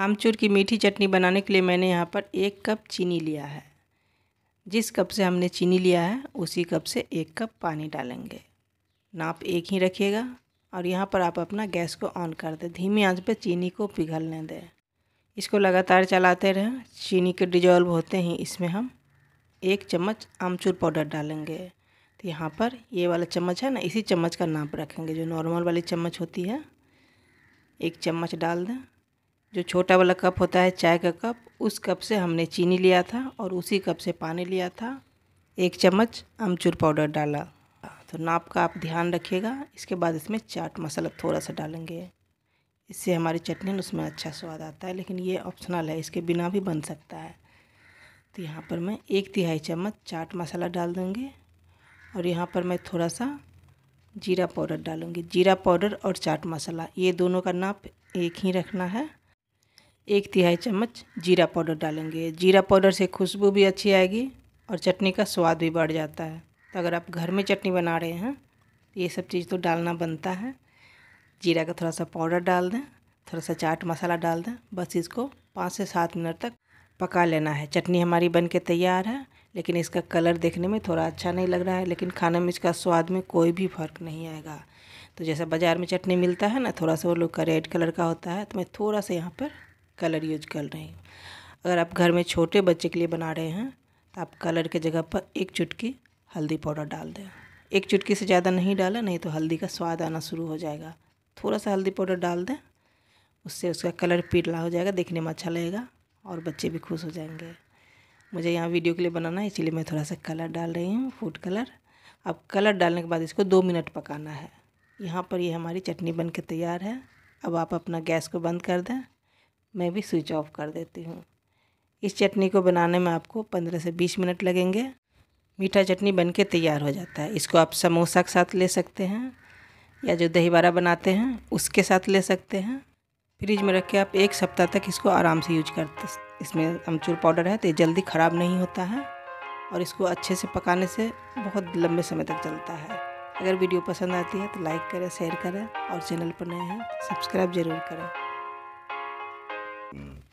आमचूर की मीठी चटनी बनाने के लिए मैंने यहाँ पर एक कप चीनी लिया है जिस कप से हमने चीनी लिया है उसी कप से एक कप पानी डालेंगे नाप एक ही रखिएगा और यहाँ पर आप अपना गैस को ऑन कर दें धीमी आंच पर चीनी को पिघलने दें इसको लगातार चलाते रहें चीनी के डिजॉल्व होते ही इसमें हम एक चम्मच आमचूर पाउडर डालेंगे तो यहाँ पर ये वाला चम्मच है ना इसी चम्मच का नाप रखेंगे जो नॉर्मल वाली चम्मच होती है एक चम्मच डाल दें जो छोटा वाला कप होता है चाय का कप उस कप से हमने चीनी लिया था और उसी कप से पानी लिया था एक चम्मच अमचूर पाउडर डाला तो नाप का आप ध्यान रखिएगा इसके बाद इसमें चाट मसाला थोड़ा सा डालेंगे इससे हमारी चटनी उसमें अच्छा स्वाद आता है लेकिन ये ऑप्शनल है इसके बिना भी बन सकता है तो यहाँ पर मैं एक तिहाई चम्मच चाट मसाला डाल दूँगी और यहाँ पर मैं थोड़ा सा जीरा पाउडर डालूँगी जीरा पाउडर और चाट मसाला ये दोनों का नाप एक ही रखना है एक तिहाई चम्मच जीरा पाउडर डालेंगे जीरा पाउडर से खुशबू भी अच्छी आएगी और चटनी का स्वाद भी बढ़ जाता है तो अगर आप घर में चटनी बना रहे हैं तो ये सब चीज़ तो डालना बनता है जीरा का थोड़ा सा पाउडर डाल दें थोड़ा सा चाट मसाला डाल दें बस इसको पाँच से सात मिनट तक पका लेना है चटनी हमारी बन के तैयार है लेकिन इसका कलर देखने में थोड़ा अच्छा नहीं लग रहा है लेकिन खाने में इसका स्वाद में कोई भी फ़र्क नहीं आएगा तो जैसा बाज़ार में चटनी मिलता है ना थोड़ा सा वो लोग का रेड कलर का होता है तो मैं थोड़ा सा यहाँ पर कलर यूज कर रही हूँ अगर आप घर में छोटे बच्चे के लिए बना रहे हैं तो आप कलर के जगह पर एक चुटकी हल्दी पाउडर डाल दें एक चुटकी से ज़्यादा नहीं डालें नहीं तो हल्दी का स्वाद आना शुरू हो जाएगा थोड़ा सा हल्दी पाउडर डाल दें उससे उसका कलर पीला हो जाएगा देखने में अच्छा लगेगा और बच्चे भी खुश हो जाएंगे मुझे यहाँ वीडियो के लिए बनाना है इसलिए मैं थोड़ा सा कलर डाल रही हूँ फूड कलर अब कलर डालने के बाद इसको दो मिनट पकाना है यहाँ पर ये यह हमारी चटनी बन के तैयार है अब आप अपना गैस को बंद कर दें मैं भी स्विच ऑफ कर देती हूँ इस चटनी को बनाने में आपको पंद्रह से बीस मिनट लगेंगे मीठा चटनी बन के तैयार हो जाता है इसको आप समोसा के साथ ले सकते हैं या जो दही बड़ा बनाते हैं उसके साथ ले सकते हैं फ्रिज में रख के आप एक सप्ताह तक इसको आराम से यूज करते इसमें अमचूर पाउडर है तो ये जल्दी ख़राब नहीं होता है और इसको अच्छे से पकाने से बहुत लंबे समय तक चलता है अगर वीडियो पसंद आती है तो लाइक करें शेयर करें और चैनल पर नए हैं सब्सक्राइब ज़रूर करें Mm.